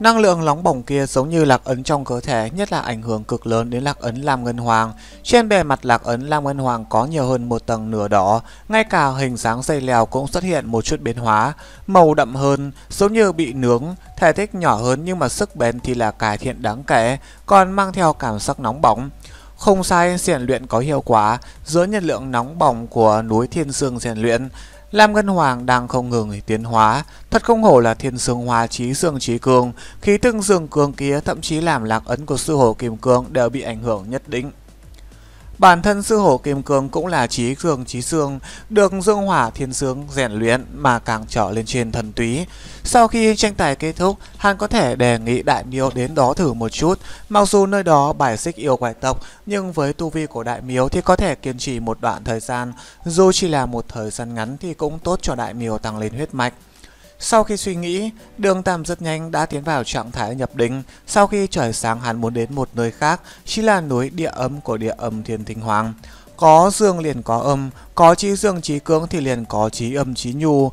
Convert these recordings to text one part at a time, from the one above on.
Năng lượng nóng bỏng kia giống như lạc ấn trong cơ thể, nhất là ảnh hưởng cực lớn đến lạc ấn lam ngân hoàng. Trên bề mặt lạc ấn lam ngân hoàng có nhiều hơn một tầng nửa đỏ, ngay cả hình dáng dây leo cũng xuất hiện một chút biến hóa, màu đậm hơn, giống như bị nướng, thể tích nhỏ hơn nhưng mà sức bền thì là cải thiện đáng kể, còn mang theo cảm giác nóng bỏng. Không sai, rèn luyện có hiệu quả, giữa nhiệt lượng nóng bỏng của núi Thiên Dương rèn luyện, Lam Ngân Hoàng đang không ngừng tiến hóa, thật không hổ là thiên dương hòa trí dương trí cường, khí tương dương cường kia thậm chí làm lạc ấn của sư hổ kim cương đều bị ảnh hưởng nhất định. Bản thân sư hổ kim cương cũng là trí cường trí xương, được dương hỏa thiên sướng rèn luyện mà càng trở lên trên thần túy. Sau khi tranh tài kết thúc, hắn có thể đề nghị đại miếu đến đó thử một chút. Mặc dù nơi đó bài xích yêu quái tộc, nhưng với tu vi của đại miếu thì có thể kiên trì một đoạn thời gian. Dù chỉ là một thời gian ngắn thì cũng tốt cho đại miếu tăng lên huyết mạch. Sau khi suy nghĩ, đường Tam rất nhanh đã tiến vào trạng thái nhập định. Sau khi trời sáng hắn muốn đến một nơi khác, chỉ là núi địa âm của địa âm Thiên thình Hoàng. Có dương liền có âm, có trí dương trí cưỡng thì liền có trí âm trí nhu.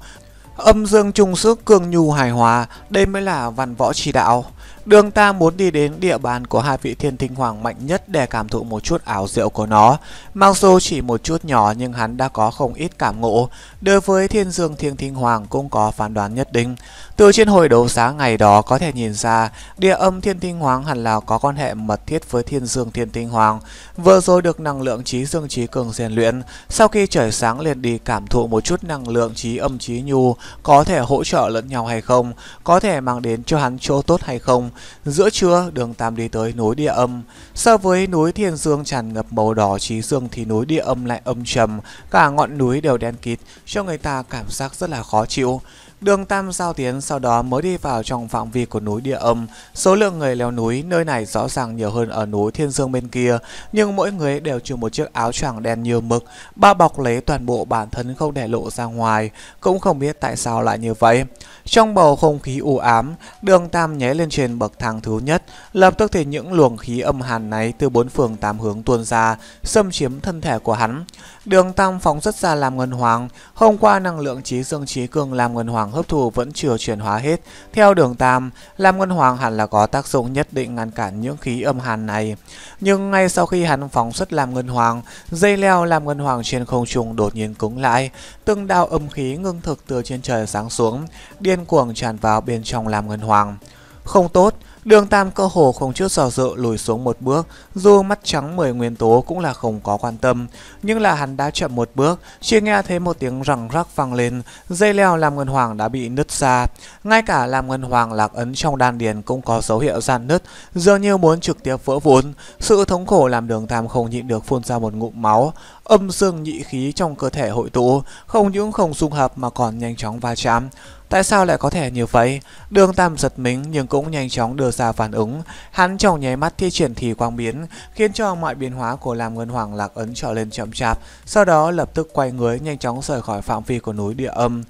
Âm dương chung sức cường nhu hài hòa, đây mới là văn võ chỉ đạo. Đường ta muốn đi đến địa bàn của hai vị thiên thinh hoàng mạnh nhất để cảm thụ một chút ảo diệu của nó. Mặc dù chỉ một chút nhỏ nhưng hắn đã có không ít cảm ngộ. Đối với thiên dương thiên thinh hoàng cũng có phán đoán nhất định. Từ trên hồi đấu sáng ngày đó có thể nhìn ra, địa âm thiên tinh hoàng hẳn là có quan hệ mật thiết với thiên dương thiên tinh hoàng. Vừa rồi được năng lượng trí dương trí cường rèn luyện, sau khi trời sáng liền đi cảm thụ một chút năng lượng trí âm trí nhu, có thể hỗ trợ lẫn nhau hay không, có thể mang đến cho hắn chỗ tốt hay không. Giữa trưa, đường Tam đi tới núi địa âm. So với núi thiên dương tràn ngập màu đỏ trí dương thì núi địa âm lại âm trầm, cả ngọn núi đều đen kịt, cho người ta cảm giác rất là khó chịu. Đường Tam Giao Tiến sau đó mới đi vào trong phạm vi của núi Địa Âm. Số lượng người leo núi nơi này rõ ràng nhiều hơn ở núi Thiên Dương bên kia, nhưng mỗi người đều trừ một chiếc áo choàng đen như mực, bao bọc lấy toàn bộ bản thân không để lộ ra ngoài, cũng không biết tại sao lại như vậy. Trong bầu không khí u ám, đường Tam nhé lên trên bậc thang thứ nhất, lập tức thì những luồng khí âm hàn này từ bốn phường tám hướng tuôn ra, xâm chiếm thân thể của hắn. Đường Tam phóng rất ra làm ngân hoàng, hôm qua năng lượng trí dương trí cường làm ngân hoàng hấp thụ vẫn chưa chuyển hóa hết. Theo đường tam, Lam Ngân Hoàng hẳn là có tác dụng nhất định ngăn cản những khí âm hàn này. Nhưng ngay sau khi hắn phóng xuất Lam Ngân Hoàng, dây leo Lam Ngân Hoàng trên không trung đột nhiên cứng lại, từng đạo âm khí ngưng thực từ trên trời sáng xuống, điên cuồng tràn vào bên trong Lam Ngân Hoàng. Không tốt, Đường Tam cơ hồ không chút do dự lùi xuống một bước, dù mắt trắng mười nguyên tố cũng là không có quan tâm. Nhưng là hắn đã chậm một bước, chỉ nghe thấy một tiếng răng rắc vang lên, dây leo làm ngân hoàng đã bị nứt ra. Ngay cả làm ngân hoàng lạc ấn trong đan điền cũng có dấu hiệu gian nứt, dường như muốn trực tiếp vỡ vụn. Sự thống khổ làm đường Tam không nhịn được phun ra một ngụm máu, âm dương nhị khí trong cơ thể hội tụ, không những không xung hợp mà còn nhanh chóng va chạm. Tại sao lại có thể như vậy? Đường Tam giật mình nhưng cũng nhanh chóng đưa ra phản ứng. Hắn trong nháy mắt thi triển thì quang biến, khiến cho mọi biến hóa của Lam Ngân Hoàng Lạc Ấn trở lên chậm chạp, sau đó lập tức quay người nhanh chóng rời khỏi phạm vi của núi địa âm.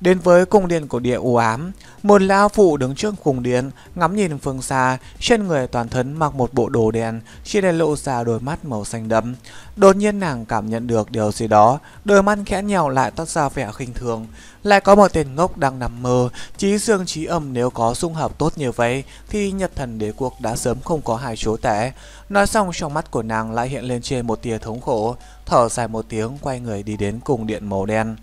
Đến với cung điện cổ địa u ám, một lão phụ đứng trước cung điện, ngắm nhìn phương xa, trên người toàn thân mặc một bộ đồ đen, chỉ để lộ ra đôi mắt màu xanh đậm. Đột nhiên nàng cảm nhận được điều gì đó, đôi mắt khẽ nhào lại toát ra vẻ khinh thường. Lại có một tên ngốc đang nằm mơ, trí dương trí âm nếu có dung hợp tốt như vậy thì nhật thần đế quốc đã sớm không có hai chỗ tể. Nói xong trong mắt của nàng lại hiện lên trên một tia thống khổ, thở dài một tiếng quay người đi đến cung điện màu đen.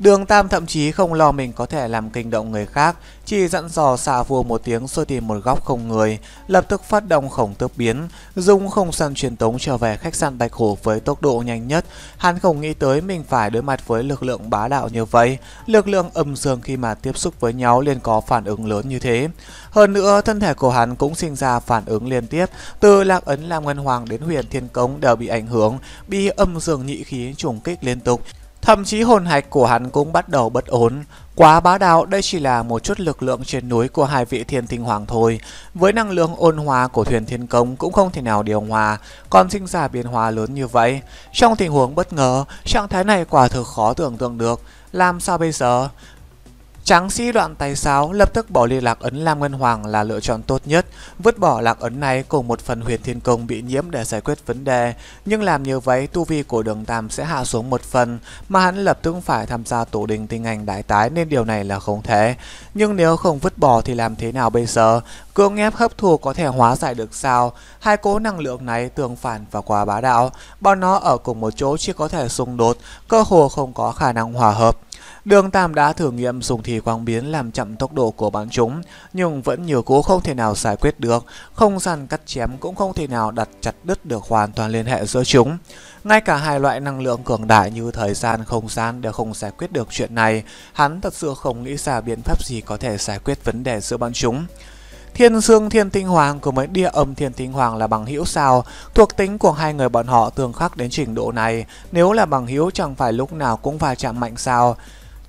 Đường Tam thậm chí không lo mình có thể làm kinh động người khác, chỉ dặn dò xạ vua một tiếng rồi tìm một góc không người, lập tức phát động khổng tước biến, dùng không săn truyền tống trở về khách sạn Bạch Hổ với tốc độ nhanh nhất. Hắn không nghĩ tới mình phải đối mặt với lực lượng bá đạo như vậy, lực lượng âm dương khi mà tiếp xúc với nhau liền có phản ứng lớn như thế. Hơn nữa, thân thể của hắn cũng sinh ra phản ứng liên tiếp, từ Lạc Ấn làm Ngân Hoàng đến Huyền Thiên Cống đều bị ảnh hưởng, bị âm dương nhị khí trùng kích liên tục. Thậm chí hồn hạch của hắn cũng bắt đầu bất ổn. Quá bá đạo, đây chỉ là một chút lực lượng trên núi của hai vị thiên tinh hoàng thôi. Với năng lượng ôn hòa của thuyền thiên công cũng không thể nào điều hòa, còn sinh ra biến hóa lớn như vậy. Trong tình huống bất ngờ, trạng thái này quả thực khó tưởng tượng được. Làm sao bây giờ? Tráng sĩ đoạn tài sáo lập tức bỏ liên lạc ấn Lam Ngân Hoàng là lựa chọn tốt nhất, vứt bỏ lạc ấn này cùng một phần huyệt thiên công bị nhiễm để giải quyết vấn đề, nhưng làm như vậy tu vi của đường tam sẽ hạ xuống một phần, mà hắn lập tức phải tham gia tổ đình tinh anh đại tái nên điều này là không thể. Nhưng nếu không vứt bỏ thì làm thế nào bây giờ? Cưỡng ép hấp thu có thể hóa giải được sao? Hai cố năng lượng này tương phản và quá bá đạo, bọn nó ở cùng một chỗ chỉ có thể xung đột, cơ hồ không có khả năng hòa hợp. Đường Tam đã thử nghiệm dùng thì quang biến làm chậm tốc độ của bọn chúng, nhưng vẫn nhiều cố không thể nào giải quyết được, không gian cắt chém cũng không thể nào đặt chặt đứt được hoàn toàn liên hệ giữa chúng. Ngay cả hai loại năng lượng cường đại như thời gian, không gian đều không giải quyết được chuyện này, hắn thật sự không nghĩ ra biện pháp gì có thể giải quyết vấn đề giữa bọn chúng. Thiên Dương Thiên Tinh Hoàng của mấy Địa Âm Thiên Tinh Hoàng là bằng hữu sao? Thuộc tính của hai người bọn họ tương khắc đến trình độ này, nếu là bằng hữu chẳng phải lúc nào cũng va chạm mạnh sao?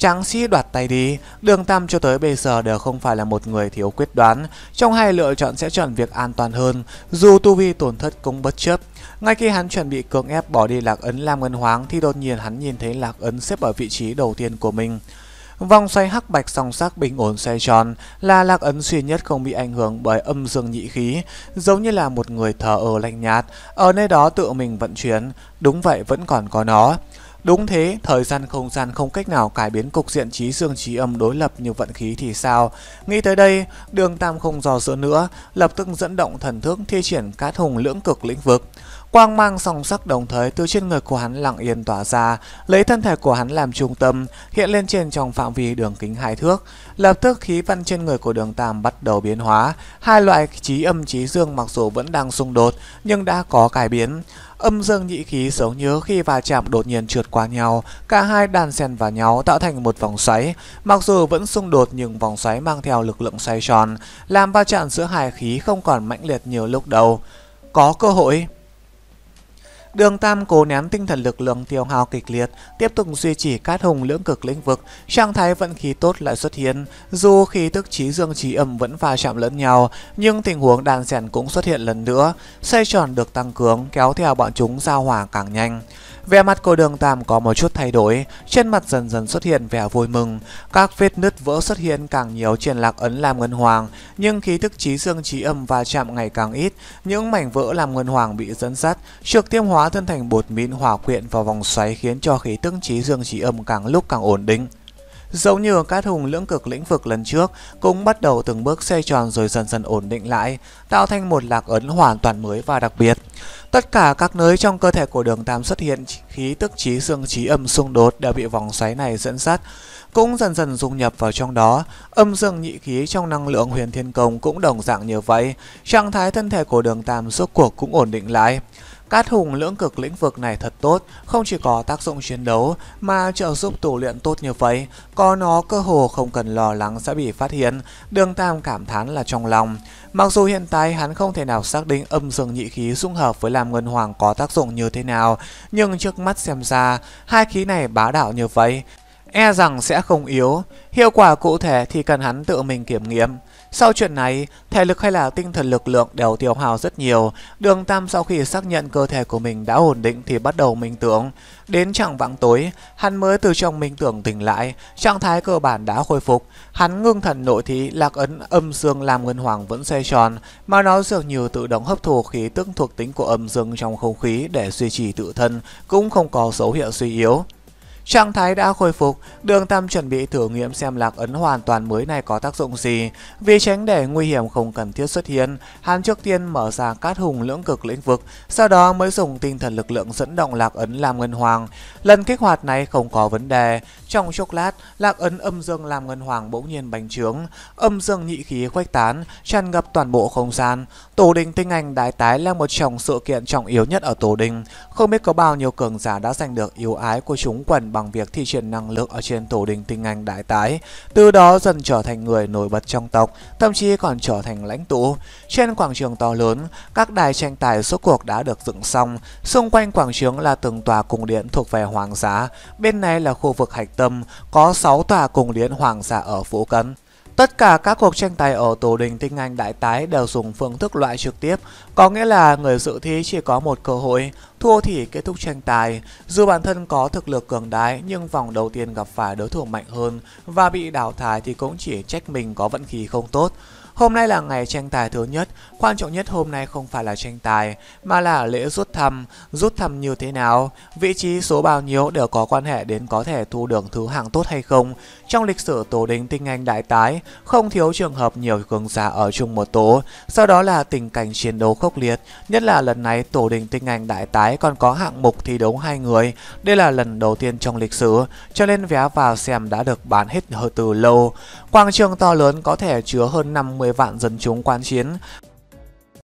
Tráng sĩ đoạt tay đi, Đường Tam cho tới bây giờ đều không phải là một người thiếu quyết đoán, trong hai lựa chọn sẽ chọn việc an toàn hơn, dù tu vi tổn thất cũng bất chấp. Ngay khi hắn chuẩn bị cưỡng ép bỏ đi lạc ấn Lam Ngân Hoáng thì đột nhiên hắn nhìn thấy lạc ấn xếp ở vị trí đầu tiên của mình. Vòng xoay hắc bạch song sắc bình ổn xoay tròn là lạc ấn duy nhất không bị ảnh hưởng bởi âm dương nhị khí, giống như là một người thờ ở lạnh nhạt, ở nơi đó tự mình vận chuyển, đúng vậy vẫn còn có nó. Đúng thế, thời gian không gian không cách nào cải biến cục diện trí dương trí âm đối lập như vận khí thì sao? Nghĩ tới đây, đường tam không dò dự nữa, lập tức dẫn động thần thức thi triển cát hùng lưỡng cực lĩnh vực. Quang mang sòng sắc đồng thời từ trên người của hắn lặng yên tỏa ra, lấy thân thể của hắn làm trung tâm, hiện lên trên trong phạm vi đường kính hai thước. Lập tức khí văn trên người của đường tam bắt đầu biến hóa, hai loại trí âm trí dương mặc dù vẫn đang xung đột nhưng đã có cải biến. Âm dương nhị khí giống như khi va chạm đột nhiên trượt qua nhau, cả hai đàn xen vào nhau tạo thành một vòng xoáy. Mặc dù vẫn xung đột nhưng vòng xoáy mang theo lực lượng xoay tròn, làm va chạm giữa hai khí không còn mãnh liệt nhiều lúc đầu. Có cơ hội... Đường Tam cố nén tinh thần lực lượng tiêu hao kịch liệt, tiếp tục duy trì cát hùng lưỡng cực lĩnh vực, trạng thái vận khí tốt lại xuất hiện. Dù khí tức trí dương trí âm vẫn va chạm lẫn nhau, nhưng tình huống đàn xẻn cũng xuất hiện lần nữa. Xoay tròn được tăng cường, kéo theo bọn chúng giao hỏa càng nhanh. Vẻ mặt của đường Tam có một chút thay đổi, trên mặt dần dần xuất hiện vẻ vui mừng. Các vết nứt vỡ xuất hiện càng nhiều trên lạc ấn làm ngân hoàng, nhưng khí thức trí dương trí âm và chạm ngày càng ít. Những mảnh vỡ làm ngân hoàng bị dẫn dắt, trực tiêm hóa thân thành bột mịn hòa quyện vào vòng xoáy khiến cho khí tức trí dương trí âm càng lúc càng ổn định. Giống như các thùng lưỡng cực lĩnh vực lần trước cũng bắt đầu từng bước xoay tròn rồi dần dần ổn định lại, tạo thành một lạc ấn hoàn toàn mới và đặc biệt. Tất cả các nơi trong cơ thể của đường tam xuất hiện khí tức trí dương trí âm xung đột đều bị vòng xoáy này dẫn dắt cũng dần dần dung nhập vào trong đó. Âm dương nhị khí trong năng lượng huyền thiên công cũng đồng dạng như vậy. Trạng thái thân thể của đường tam suốt cuộc cũng ổn định lại. Cát Hùng lưỡng cực lĩnh vực này thật tốt, không chỉ có tác dụng chiến đấu mà trợ giúp tu luyện tốt như vậy, có nó cơ hồ không cần lo lắng sẽ bị phát hiện, đường tam cảm thán là trong lòng. Mặc dù hiện tại hắn không thể nào xác định âm dương nhị khí dung hợp với làm ngân hoàng có tác dụng như thế nào, nhưng trước mắt xem ra, hai khí này bá đạo như vậy, e rằng sẽ không yếu, hiệu quả cụ thể thì cần hắn tự mình kiểm nghiệm. Sau chuyện này, thể lực hay là tinh thần lực lượng đều tiêu hào rất nhiều. Đường Tam sau khi xác nhận cơ thể của mình đã ổn định thì bắt đầu minh tưởng. Đến chẳng vãng tối, hắn mới từ trong minh tưởng tỉnh lại, trạng thái cơ bản đã khôi phục. Hắn ngưng thần nội thị lạc ấn âm dương làm ngân hoàng vẫn xoay tròn, mà nó dường như tự động hấp thụ khí tức thuộc tính của âm dương trong không khí để duy trì tự thân, cũng không có dấu hiệu suy yếu. Trạng thái đã khôi phục, Đường Tam chuẩn bị thử nghiệm xem lạc ấn hoàn toàn mới này có tác dụng gì. Vì tránh để nguy hiểm không cần thiết xuất hiện, hắn trước tiên mở ra cát hùng lưỡng cực lĩnh vực, sau đó mới dùng tinh thần lực lượng dẫn động lạc ấn làm ngân hoàng. Lần kích hoạt này không có vấn đề. Trong chốc lát, lạc ấn âm dương làm ngân hoàng bỗng nhiên bành trướng, âm dương nhị khí khuếch tán, tràn ngập toàn bộ không gian. Tổ đình tinh anh đại tái là một trong sự kiện trọng yếu nhất ở tổ đình. Không biết có bao nhiêu cường giả đã giành được yêu ái của chúng quần bằng việc thi triển năng lực ở trên tổ đình tinh anh đại tái, từ đó dần trở thành người nổi bật trong tộc, thậm chí còn trở thành lãnh tụ. Trên quảng trường to lớn, các đài tranh tài số cuộc đã được dựng xong, xung quanh quảng trường là từng tòa cung điện thuộc về hoàng giá, bên này là khu vực hạch tâm, có 6 tòa cung điện hoàng giả ở phố cấn. Tất cả các cuộc tranh tài ở tổ đình tinh anh đại tái đều dùng phương thức loại trực tiếp, có nghĩa là người dự thi chỉ có một cơ hội, thua thì kết thúc tranh tài. Dù bản thân có thực lực cường đái nhưng vòng đầu tiên gặp phải đối thủ mạnh hơn và bị đào thải thì cũng chỉ trách mình có vận khí không tốt. Hôm nay là ngày tranh tài thứ nhất, quan trọng nhất hôm nay không phải là tranh tài, mà là lễ rút thăm, rút thăm như thế nào, vị trí số bao nhiêu đều có quan hệ đến có thể thu được thứ hạng tốt hay không. Trong lịch sử tổ đình tinh anh đại tái, không thiếu trường hợp nhiều cường giả ở chung một tổ, sau đó là tình cảnh chiến đấu khốc liệt, nhất là lần này tổ đình tinh anh đại tái còn có hạng mục thi đấu hai người, đây là lần đầu tiên trong lịch sử, cho nên vé vào xem đã được bán hết từ lâu. Quang trường to lớn có thể chứa hơn 50 vạn dân chúng quan chiến